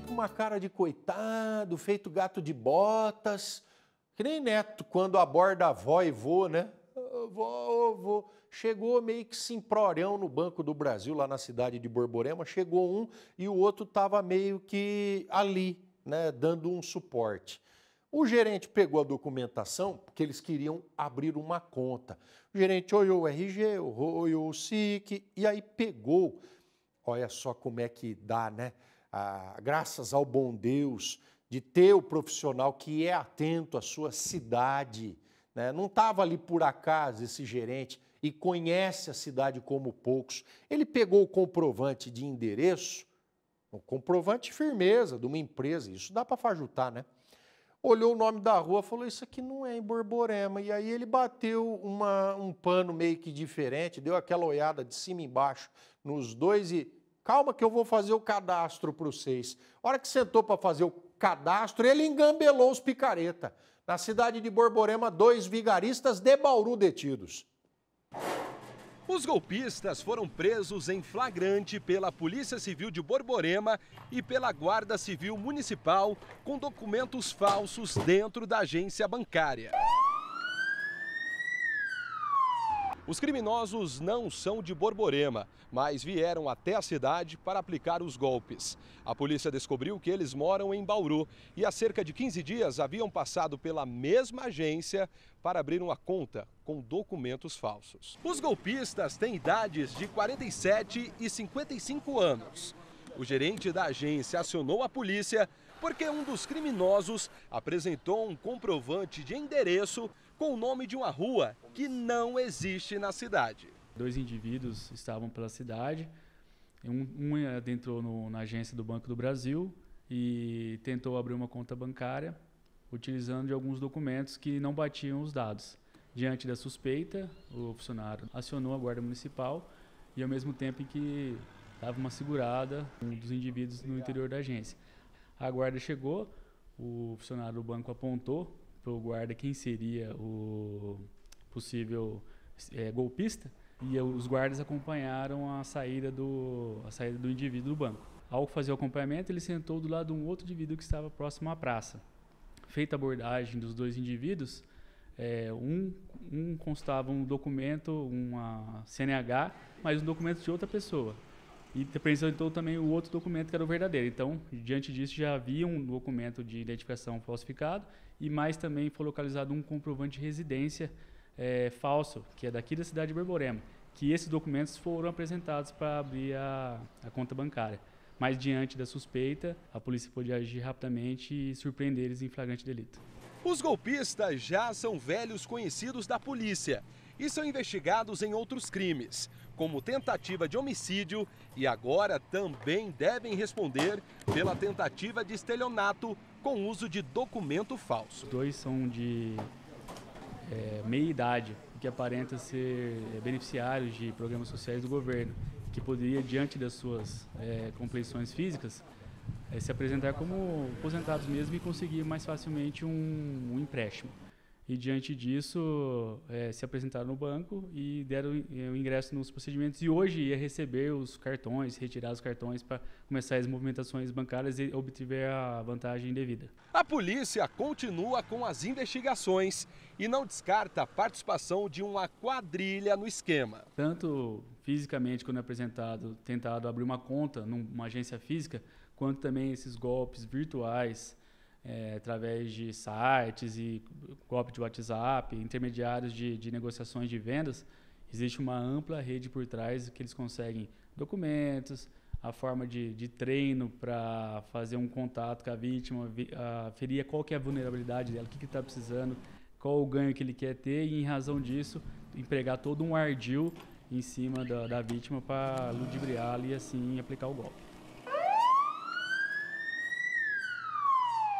com uma cara de coitado, feito gato de botas, que nem neto, quando aborda avó e vô, né? Vô, vô. Chegou meio que simprorão no Banco do Brasil, lá na cidade de Borborema. Chegou um e o outro estava meio que ali, né? Dando um suporte. O gerente pegou a documentação, porque eles queriam abrir uma conta. O gerente olhou o RG, olhou o SIC, e aí pegou. Olha só como é que dá, né? graças ao bom Deus, de ter o profissional que é atento à sua cidade. Né? Não estava ali por acaso esse gerente e conhece a cidade como poucos. Ele pegou o comprovante de endereço, um comprovante de firmeza de uma empresa, isso dá para fajutar, né? Olhou o nome da rua falou: Isso aqui não é em Borborema. E aí ele bateu uma, um pano meio que diferente, deu aquela olhada de cima e embaixo nos dois e Calma que eu vou fazer o cadastro para vocês. A hora que sentou para fazer o cadastro, ele engambelou os picareta. Na cidade de Borborema, dois vigaristas de Bauru detidos. Os golpistas foram presos em flagrante pela Polícia Civil de Borborema e pela Guarda Civil Municipal com documentos falsos dentro da agência bancária. Os criminosos não são de Borborema, mas vieram até a cidade para aplicar os golpes. A polícia descobriu que eles moram em Bauru e há cerca de 15 dias haviam passado pela mesma agência para abrir uma conta com documentos falsos. Os golpistas têm idades de 47 e 55 anos. O gerente da agência acionou a polícia porque um dos criminosos apresentou um comprovante de endereço com o nome de uma rua que não existe na cidade. Dois indivíduos estavam pela cidade. Um, eh, adentrou na agência do Banco do Brasil e tentou abrir uma conta bancária utilizando de alguns documentos que não batiam os dados. Diante da suspeita, o funcionário acionou a Guarda Municipal e, ao mesmo tempo em que dava uma segurada, um dos indivíduos no interior da agência. A guarda chegou, o funcionário do banco apontou pro guarda quem seria o possível é, golpista e os guardas acompanharam a saída do a saída do indivíduo do banco. Ao fazer o acompanhamento, ele sentou do lado de um outro indivíduo que estava próximo à praça. Feita a abordagem dos dois indivíduos, é, um, um constava um documento, uma CNH, mas um documento de outra pessoa. E apresentou também o outro documento que era o verdadeiro. Então, diante disso, já havia um documento de identificação falsificado e mais também foi localizado um comprovante de residência é, falso, que é daqui da cidade de Borborema, que esses documentos foram apresentados para abrir a, a conta bancária. Mas, diante da suspeita, a polícia pôde agir rapidamente e surpreender eles em flagrante delito. Os golpistas já são velhos conhecidos da polícia e são investigados em outros crimes, como tentativa de homicídio e agora também devem responder pela tentativa de estelionato com uso de documento falso. dois são de é, meia-idade, que aparenta ser é, beneficiários de programas sociais do governo, que poderia, diante das suas é, compleições físicas, é, se apresentar como aposentados mesmo e conseguir mais facilmente um, um empréstimo. E diante disso, é, se apresentaram no banco e deram é, o ingresso nos procedimentos. E hoje ia receber os cartões, retirar os cartões para começar as movimentações bancárias e obter a vantagem devida. A polícia continua com as investigações e não descarta a participação de uma quadrilha no esquema. Tanto fisicamente, quando é apresentado, tentado abrir uma conta numa agência física, quanto também esses golpes virtuais é, através de sites e golpe de WhatsApp, intermediários de, de negociações de vendas, existe uma ampla rede por trás que eles conseguem documentos, a forma de, de treino para fazer um contato com a vítima, vi, aferir qual que é a vulnerabilidade dela, o que está precisando, qual o ganho que ele quer ter e, em razão disso, empregar todo um ardil em cima da, da vítima para ludibriá-la e, assim, aplicar o golpe.